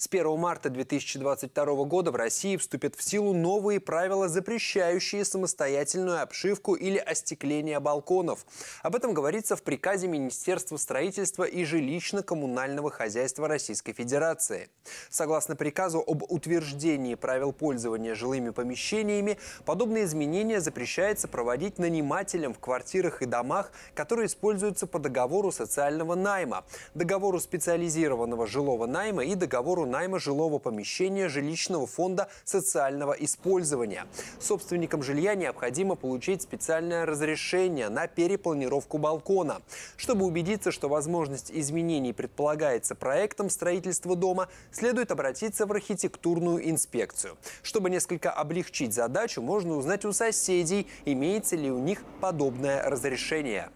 С 1 марта 2022 года в России вступят в силу новые правила, запрещающие самостоятельную обшивку или остекление балконов. Об этом говорится в приказе Министерства строительства и жилищно-коммунального хозяйства Российской Федерации. Согласно приказу об утверждении правил пользования жилыми помещениями, подобные изменения запрещается проводить нанимателям в квартирах и домах, которые используются по договору социального найма, договору специализированного жилого найма и договору найма жилого помещения жилищного фонда социального использования. Собственникам жилья необходимо получить специальное разрешение на перепланировку балкона. Чтобы убедиться, что возможность изменений предполагается проектом строительства дома, следует обратиться в архитектурную инспекцию. Чтобы несколько облегчить задачу, можно узнать у соседей, имеется ли у них подобное разрешение.